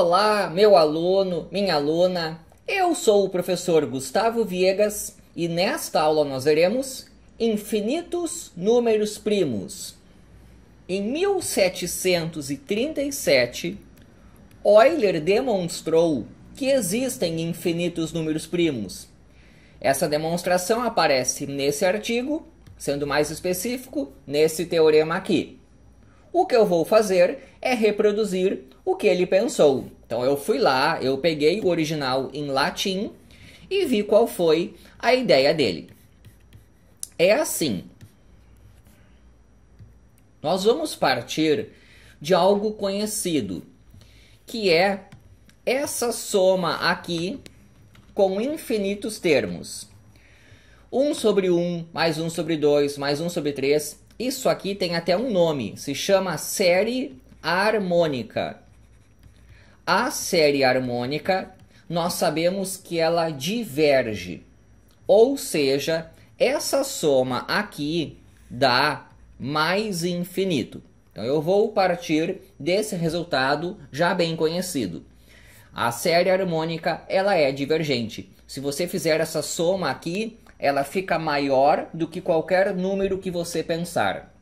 Olá, meu aluno, minha aluna. Eu sou o professor Gustavo Viegas e nesta aula nós veremos infinitos números primos. Em 1737, Euler demonstrou que existem infinitos números primos. Essa demonstração aparece nesse artigo, sendo mais específico, nesse teorema aqui o que eu vou fazer é reproduzir o que ele pensou. Então eu fui lá, eu peguei o original em latim e vi qual foi a ideia dele. É assim. Nós vamos partir de algo conhecido, que é essa soma aqui com infinitos termos. 1 sobre 1, mais 1 sobre 2, mais 1 sobre 3, isso aqui tem até um nome, se chama série harmônica. A série harmônica, nós sabemos que ela diverge. Ou seja, essa soma aqui dá mais infinito. Então eu vou partir desse resultado já bem conhecido. A série harmônica, ela é divergente. Se você fizer essa soma aqui, ela fica maior do que qualquer número que você pensar.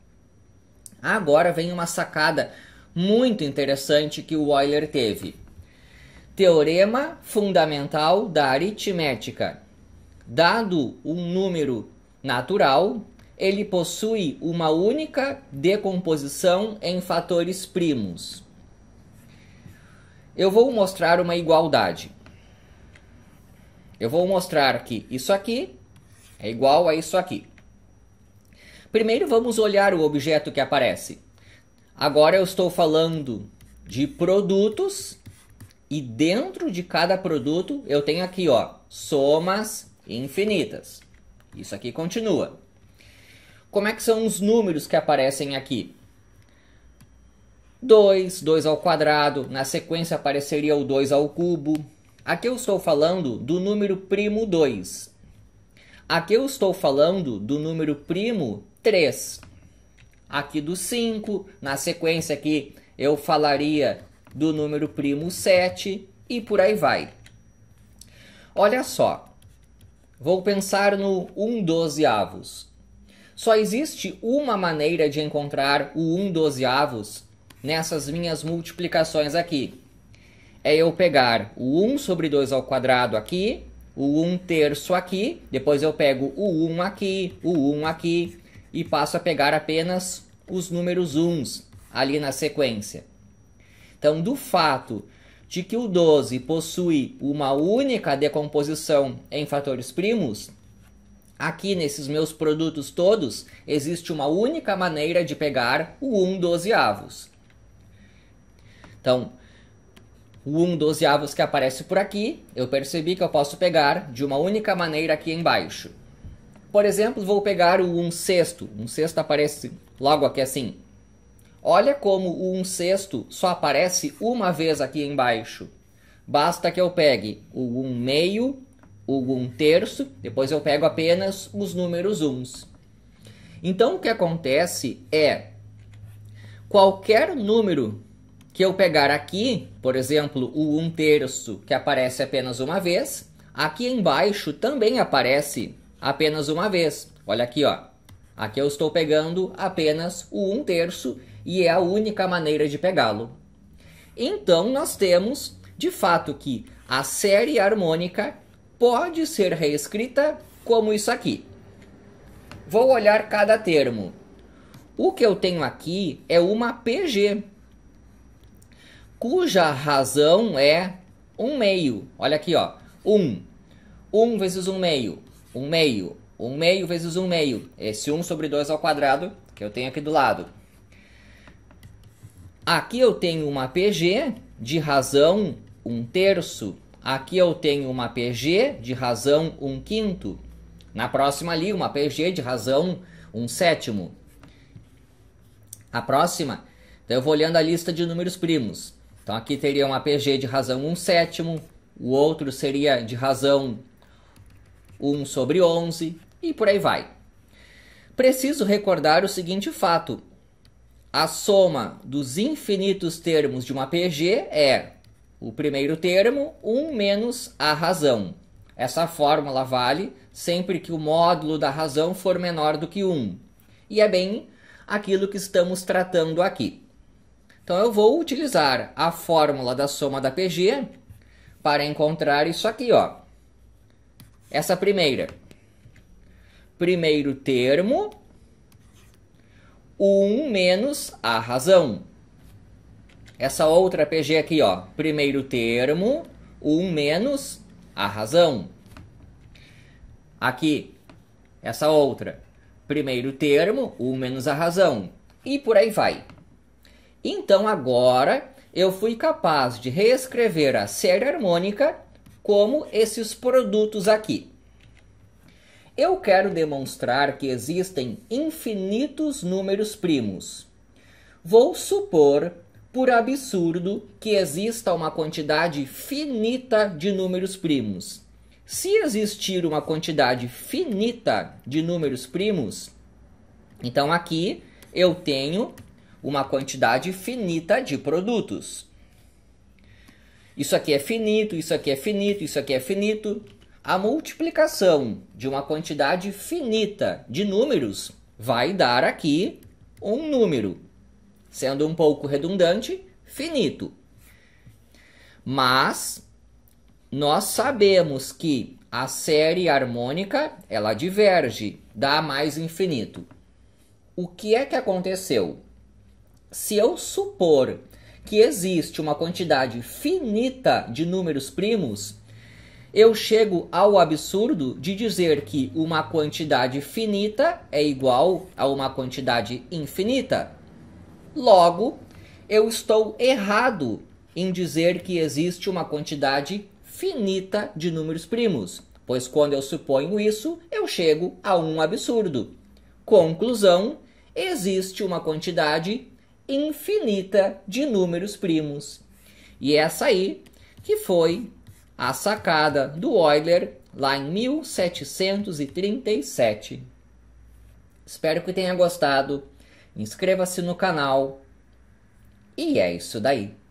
Agora vem uma sacada muito interessante que o Euler teve. Teorema fundamental da aritmética. Dado um número natural, ele possui uma única decomposição em fatores primos. Eu vou mostrar uma igualdade. Eu vou mostrar que isso aqui é igual a isso aqui. Primeiro vamos olhar o objeto que aparece. Agora eu estou falando de produtos e dentro de cada produto eu tenho aqui, ó, somas infinitas. Isso aqui continua. Como é que são os números que aparecem aqui? 2, 2 ao quadrado, na sequência apareceria o 2 ao cubo. Aqui eu estou falando do número primo 2. Aqui eu estou falando do número primo 3. Aqui do 5, na sequência aqui eu falaria do número primo 7 e por aí vai. Olha só, vou pensar no 1 dozeavos. Só existe uma maneira de encontrar o 1 dozeavos nessas minhas multiplicações aqui. É eu pegar o 1 sobre 2 ao quadrado aqui o 1 terço aqui, depois eu pego o 1 aqui, o 1 aqui e passo a pegar apenas os números uns ali na sequência. Então, do fato de que o 12 possui uma única decomposição em fatores primos, aqui nesses meus produtos todos existe uma única maneira de pegar o 1 dozeavos. Então, o 1 dozeavos que aparece por aqui, eu percebi que eu posso pegar de uma única maneira aqui embaixo. Por exemplo, vou pegar o 1 sexto. 1 sexto aparece logo aqui assim. Olha como o 1 sexto só aparece uma vez aqui embaixo. Basta que eu pegue o 1 meio, o 1 terço, depois eu pego apenas os números uns. Então o que acontece é qualquer número que eu pegar aqui, por exemplo, o 1 terço, que aparece apenas uma vez, aqui embaixo também aparece apenas uma vez. Olha aqui, ó. Aqui eu estou pegando apenas o 1 terço e é a única maneira de pegá-lo. Então, nós temos, de fato, que a série harmônica pode ser reescrita como isso aqui. Vou olhar cada termo. O que eu tenho aqui é uma PG, cuja razão é um meio. Olha aqui, ó. Um. Um vezes um meio. Um meio. Um meio vezes um meio. Esse 1 um sobre 2 ao quadrado que eu tenho aqui do lado. Aqui eu tenho uma PG de razão 1 um terço. Aqui eu tenho uma PG de razão 1 um quinto. Na próxima ali, uma PG de razão 1 um sétimo. A próxima, então eu vou olhando a lista de números primos. Então aqui teria um APG de razão 1 sétimo, o outro seria de razão 1 sobre 11 e por aí vai. Preciso recordar o seguinte fato: a soma dos infinitos termos de um APG é o primeiro termo 1 menos a razão. Essa fórmula vale sempre que o módulo da razão for menor do que 1. E é bem aquilo que estamos tratando aqui. Então eu vou utilizar a fórmula da soma da PG para encontrar isso aqui, ó. Essa primeira. Primeiro termo, 1 menos a razão. Essa outra PG aqui, ó. Primeiro termo, 1 menos a razão. Aqui, essa outra. Primeiro termo, 1 menos a razão. E por aí vai. Então agora eu fui capaz de reescrever a série harmônica como esses produtos aqui. Eu quero demonstrar que existem infinitos números primos. Vou supor, por absurdo, que exista uma quantidade finita de números primos. Se existir uma quantidade finita de números primos, então aqui eu tenho uma quantidade finita de produtos. Isso aqui é finito, isso aqui é finito, isso aqui é finito. A multiplicação de uma quantidade finita de números vai dar aqui um número, sendo um pouco redundante, finito. Mas nós sabemos que a série harmônica ela diverge, dá mais infinito. O que é que aconteceu? se eu supor que existe uma quantidade finita de números primos, eu chego ao absurdo de dizer que uma quantidade finita é igual a uma quantidade infinita. Logo, eu estou errado em dizer que existe uma quantidade finita de números primos, pois quando eu suponho isso, eu chego a um absurdo. Conclusão: existe uma quantidade infinita de números primos. E é essa aí que foi a sacada do Euler lá em 1737. Espero que tenha gostado. Inscreva-se no canal. E é isso daí.